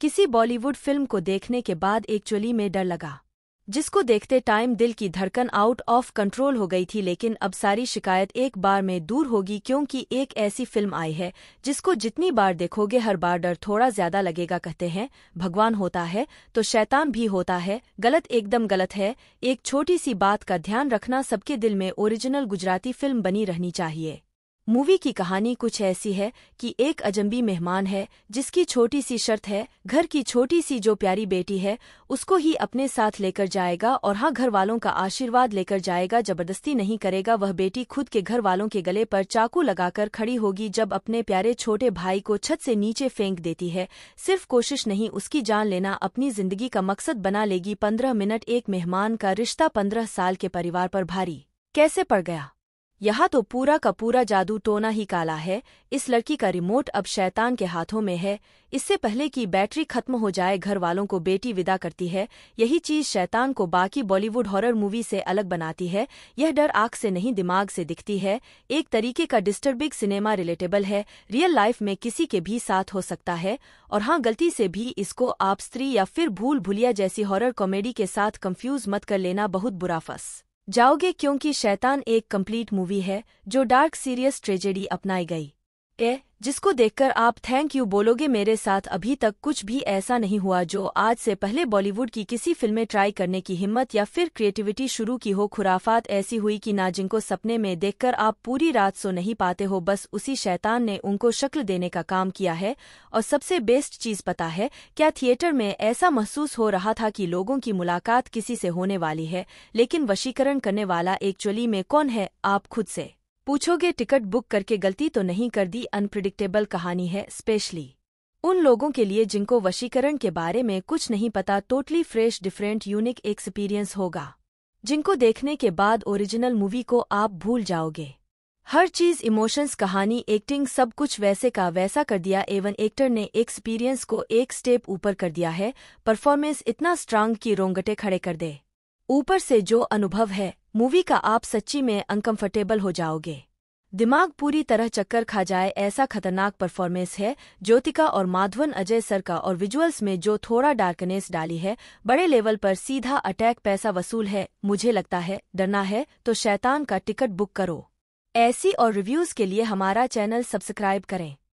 किसी बॉलीवुड फिल्म को देखने के बाद एक्चुअली में डर लगा जिसको देखते टाइम दिल की धड़कन आउट ऑफ कंट्रोल हो गई थी लेकिन अब सारी शिकायत एक बार में दूर होगी क्योंकि एक ऐसी फिल्म आई है जिसको जितनी बार देखोगे हर बार डर थोड़ा ज्यादा लगेगा कहते हैं भगवान होता है तो शैतान भी होता है गलत एकदम गलत है एक छोटी सी बात का ध्यान रखना सबके दिल में ओरिजिनल गुजराती फिल्म बनी रहनी चाहिए मूवी की कहानी कुछ ऐसी है कि एक अजंबी मेहमान है जिसकी छोटी सी शर्त है घर की छोटी सी जो प्यारी बेटी है उसको ही अपने साथ लेकर जाएगा और हाँ घर वालों का आशीर्वाद लेकर जाएगा जबरदस्ती नहीं करेगा वह बेटी खुद के घर वालों के गले पर चाकू लगाकर खड़ी होगी जब अपने प्यारे छोटे भाई को छत से नीचे फेंक देती है सिर्फ कोशिश नहीं उसकी जान लेना अपनी जिंदगी का मकसद बना लेगी पंद्रह मिनट एक मेहमान का रिश्ता पंद्रह साल के परिवार पर भारी कैसे पड़ गया यहाँ तो पूरा का पूरा जादू टोना ही काला है इस लड़की का रिमोट अब शैतान के हाथों में है इससे पहले कि बैटरी खत्म हो जाए घर वालों को बेटी विदा करती है यही चीज शैतान को बाकी बॉलीवुड हॉरर मूवी से अलग बनाती है यह डर आंख से नहीं दिमाग से दिखती है एक तरीके का डिस्टर्बिंग सिनेमा रिलेटेबल है रियल लाइफ में किसी के भी साथ हो सकता है और हाँ गलती से भी इसको आप स्त्री या फिर भूल भुलिया जैसी हॉरर कॉमेडी के साथ कंफ्यूज मत कर लेना बहुत बुरा फस जाओगे क्योंकि शैतान एक कंप्लीट मूवी है जो डार्क सीरियस ट्रेजेडी अपनाई गई ए जिसको देखकर आप थैंक यू बोलोगे मेरे साथ अभी तक कुछ भी ऐसा नहीं हुआ जो आज से पहले बॉलीवुड की किसी फिल्म में ट्राई करने की हिम्मत या फिर क्रिएटिविटी शुरू की हो खुराफात ऐसी हुई कि ना जिनको सपने में देखकर आप पूरी रात सो नहीं पाते हो बस उसी शैतान ने उनको शक्ल देने का काम किया है और सबसे बेस्ट चीज पता है क्या थिएटर में ऐसा महसूस हो रहा था कि लोगों की मुलाकात किसी से होने वाली है लेकिन वशीकरण करने वाला एक्चुअली में कौन है आप खुद से पूछोगे टिकट बुक करके गलती तो नहीं कर दी अनप्रिडिक्टेबल कहानी है स्पेशली उन लोगों के लिए जिनको वशीकरण के बारे में कुछ नहीं पता totally fresh different unique experience होगा जिनको देखने के बाद ओरिजिनल मूवी को आप भूल जाओगे हर चीज इमोशंस कहानी एक्टिंग सब कुछ वैसे का वैसा कर दिया एवं एक्टर ने एक्सपीरियंस को एक स्टेप ऊपर कर दिया है परफॉर्मेंस इतना स्ट्रांग कि रोंगटे खड़े कर दे ऊपर से जो अनुभव है मूवी का आप सच्ची में अनकंफर्टेबल हो जाओगे दिमाग पूरी तरह चक्कर खा जाए ऐसा खतरनाक परफॉर्मेंस है ज्योतिका और माधवन अजय सर का और विजुअल्स में जो थोड़ा डार्कनेस डाली है बड़े लेवल पर सीधा अटैक पैसा वसूल है मुझे लगता है डरना है तो शैतान का टिकट बुक करो ऐसी और रिव्यूज के लिए हमारा चैनल सब्सक्राइब करें